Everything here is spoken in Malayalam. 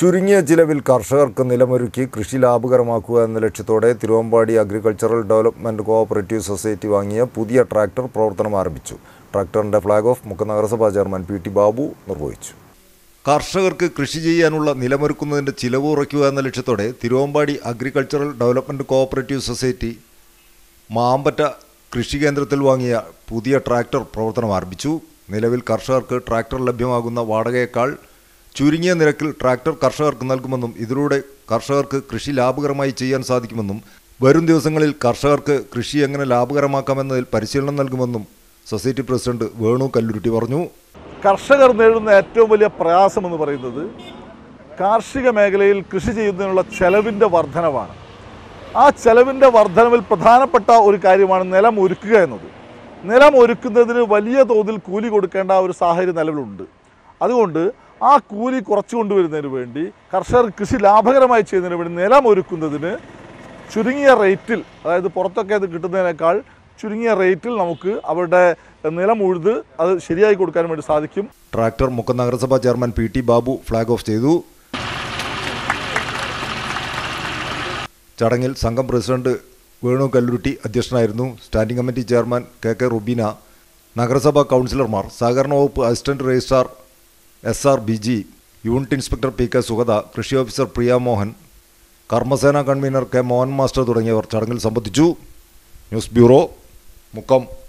ചുരുങ്ങിയ ചിലവിൽ കർഷകർക്ക് നിലമൊരുക്കി കൃഷി ലാഭകരമാക്കുക എന്ന ലക്ഷ്യത്തോടെ Thiruvambady agricultural development cooperative society വാങ്ങിയ പുതിയ ട്രാക്ടർ പ്രവർത്തനം ആരംഭിച്ചു ട്രാക്ടറിൻ്റെ ഫ്ളാഗ് ഓഫ് മുഖ്യ നഗരസഭാ ചെയർമാൻ പി ടി ബാബു നിർവഹിച്ചു കർഷകർക്ക് കൃഷി ചെയ്യാനുള്ള നിലമൊരുക്കുന്നതിൻ്റെ ചിലവ് കുറയ്ക്കുക എന്ന ലക്ഷ്യത്തോടെ Thiruvambady agricultural development cooperative society Mampatta കൃഷി കേന്ദ്രത്തിൽ വാങ്ങിയ പുതിയ ട്രാക്ടർ പ്രവർത്തനം ആരംഭിച്ചു നിലവിൽ കർഷകർക്ക് ട്രാക്ടർ ലഭ്യമാകുന്ന വാടകയേക്കാൾ ചുരുങ്ങിയ നിരക്കിൽ ട്രാക്ടർ കർഷകർക്ക് നൽകുമെന്നും ഇതിലൂടെ കർഷകർക്ക് കൃഷി ലാഭകരമായി ചെയ്യാൻ സാധിക്കുമെന്നും വരും ദിവസങ്ങളിൽ കർഷകർക്ക് കൃഷി എങ്ങനെ ലാഭകരമാക്കാമെന്നതിൽ പരിശീലനം നൽകുമെന്നും സൊസൈറ്റി പ്രസിഡന്റ് വേണു കല്ലുരുട്ടി പറഞ്ഞു കർഷകർ നേടുന്ന ഏറ്റവും വലിയ പ്രയാസം എന്ന് പറയുന്നത് കാർഷിക മേഖലയിൽ കൃഷി ചെയ്യുന്നതിനുള്ള ചെലവിൻ്റെ വർധനവാണ് ആ ചെലവിൻ്റെ വർധനവിൽ പ്രധാനപ്പെട്ട ഒരു കാര്യമാണ് നിലം ഒരുക്കുക എന്നത് നിലം ഒരുക്കുന്നതിന് വലിയ തോതിൽ കൂലി കൊടുക്കേണ്ട ഒരു സാഹചര്യം നിലവിലുണ്ട് അതുകൊണ്ട് ആ കൂലി കുറച്ചു കൊണ്ടുവരുന്നതിന് വേണ്ടി കർഷകർ കൃഷി ലാഭകരമായി ചെയ്യുന്നതിന് വേണ്ടി നിലം ഒരുക്കുന്നതിന് ചുരുങ്ങിയ റേറ്റിൽ അതായത് പുറത്തൊക്കെ അത് കിട്ടുന്നതിനേക്കാൾ ചുരുങ്ങിയ റേറ്റിൽ നമുക്ക് അവരുടെ നിലം ഉഴുത് അത് ശരിയായി കൊടുക്കാൻ വേണ്ടി സാധിക്കും ട്രാക്ടർ മുക്ക നഗരസഭാ chairman P T Babu flag off ചെയ്തു ചടങ്ങിൽ സംഘം പ്രസിഡന്റ് വേണു കല്ലുരുട്ടി അധ്യക്ഷനായിരുന്നു standing committee chairman K K Rubeena നഗരസഭാ കൗൺസിലർമാർ സഹകരണ വകുപ്പ് assistant registrar S R G unit inspector P K Sugatha കൃഷി ഓഫീസർ പ്രിയ മോഹൻ കർമ്മസേന കൺവീനർ കെ മോഹൻ മാസ്റ്റർ തുടങ്ങിയവർ ചടങ്ങിൽ സംബന്ധിച്ചു ന്യൂസ് ബ്യൂറോ മുക്കം